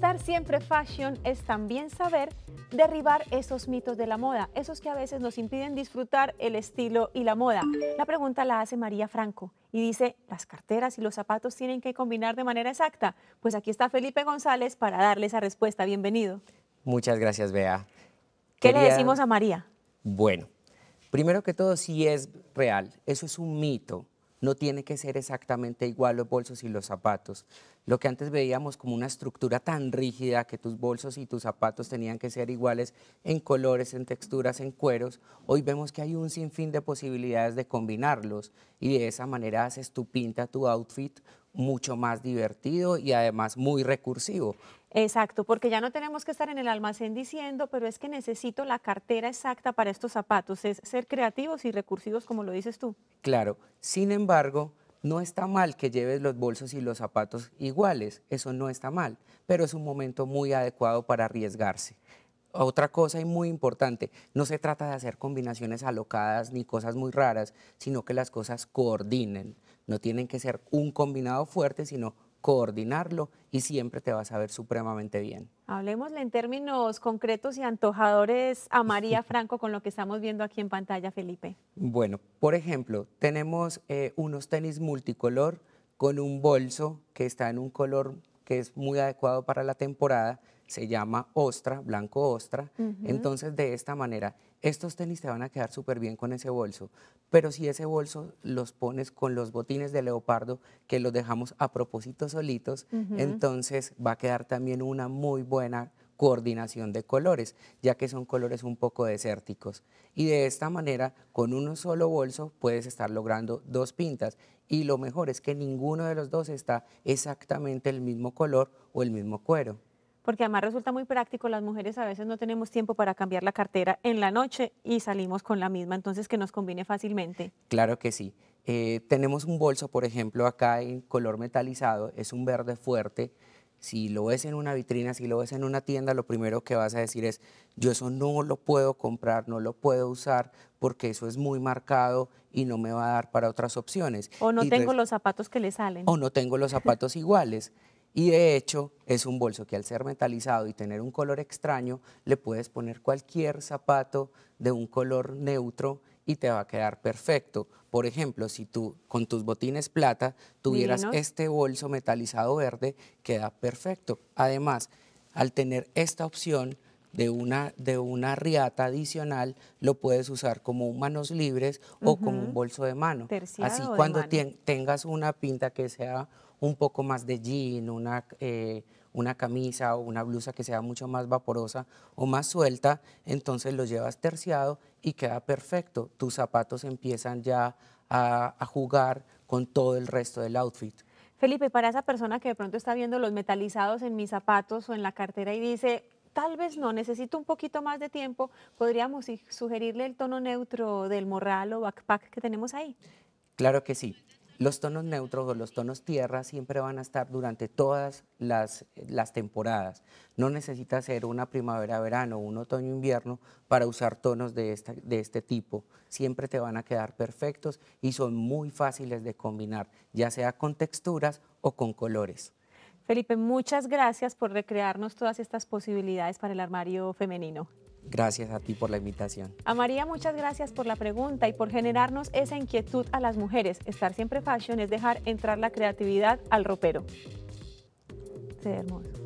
Estar siempre fashion es también saber derribar esos mitos de la moda, esos que a veces nos impiden disfrutar el estilo y la moda. La pregunta la hace María Franco y dice, ¿las carteras y los zapatos tienen que combinar de manera exacta? Pues aquí está Felipe González para darle esa respuesta. Bienvenido. Muchas gracias, Bea. ¿Qué le decimos a María? Bueno, primero que todo, sí es real, eso es un mito no tiene que ser exactamente igual los bolsos y los zapatos. Lo que antes veíamos como una estructura tan rígida que tus bolsos y tus zapatos tenían que ser iguales en colores, en texturas, en cueros, hoy vemos que hay un sinfín de posibilidades de combinarlos y de esa manera haces tu pinta, tu outfit mucho más divertido y además muy recursivo. Exacto, porque ya no tenemos que estar en el almacén diciendo, pero es que necesito la cartera exacta para estos zapatos, es ser creativos y recursivos como lo dices tú. Claro, sin embargo, no está mal que lleves los bolsos y los zapatos iguales, eso no está mal, pero es un momento muy adecuado para arriesgarse. Otra cosa y muy importante, no se trata de hacer combinaciones alocadas ni cosas muy raras, sino que las cosas coordinen. No tienen que ser un combinado fuerte, sino coordinarlo y siempre te vas a ver supremamente bien. Hablemosle en términos concretos y antojadores a María Franco con lo que estamos viendo aquí en pantalla, Felipe. Bueno, por ejemplo, tenemos eh, unos tenis multicolor con un bolso que está en un color que es muy adecuado para la temporada, se llama ostra, blanco ostra. Entonces, de esta manera, estos tenis te van a quedar súper bien con ese bolso. Pero si ese bolso los pones con los botines de leopardo, que los dejamos a propósito solitos, entonces va a quedar también una muy buena coordinación de colores, ya que son colores un poco desérticos. Y de esta manera, con un solo bolso, puedes estar logrando dos pintas. Y lo mejor es que ninguno de los dos está exactamente el mismo color o el mismo cuero porque además resulta muy práctico, las mujeres a veces no tenemos tiempo para cambiar la cartera en la noche y salimos con la misma, entonces que nos conviene fácilmente. Claro que sí. Eh, tenemos un bolso, por ejemplo, acá en color metalizado, es un verde fuerte. Si lo ves en una vitrina, si lo ves en una tienda, lo primero que vas a decir es, yo eso no lo puedo comprar, no lo puedo usar, porque eso es muy marcado y no me va a dar para otras opciones. O no tengo los zapatos que le salen. O no tengo los zapatos iguales. Y de hecho es un bolso que al ser metalizado y tener un color extraño, le puedes poner cualquier zapato de un color neutro y te va a quedar perfecto. Por ejemplo, si tú con tus botines plata tuvieras este bolso metalizado verde, queda perfecto. Además, al tener esta opción, de una, de una riata adicional, lo puedes usar como manos libres o como un bolso de mano. Así cuando tengas una pinta que sea un poco más de jean, una, eh, una camisa o una blusa que sea mucho más vaporosa o más suelta, entonces lo llevas terciado y queda perfecto. Tus zapatos empiezan ya a, a jugar con todo el resto del outfit. Felipe, para esa persona que de pronto está viendo los metalizados en mis zapatos o en la cartera y dice, tal vez no, necesito un poquito más de tiempo, podríamos sugerirle el tono neutro del morral o backpack que tenemos ahí. Claro que sí. Los tonos neutros o los tonos tierra siempre van a estar durante todas las, temporadas. No necesita ser una primavera-verano o un otoño-invierno para usar tonos de, de este tipo. Siempre te van a quedar perfectos y son muy fáciles de combinar, ya sea con texturas o con colores. Felipe, muchas gracias por recrearnos todas estas posibilidades para el armario femenino. Gracias a ti por la invitación. A María, muchas gracias por la pregunta y por generarnos esa inquietud a las mujeres. Estar siempre fashion es dejar entrar la creatividad al ropero. Se hermoso.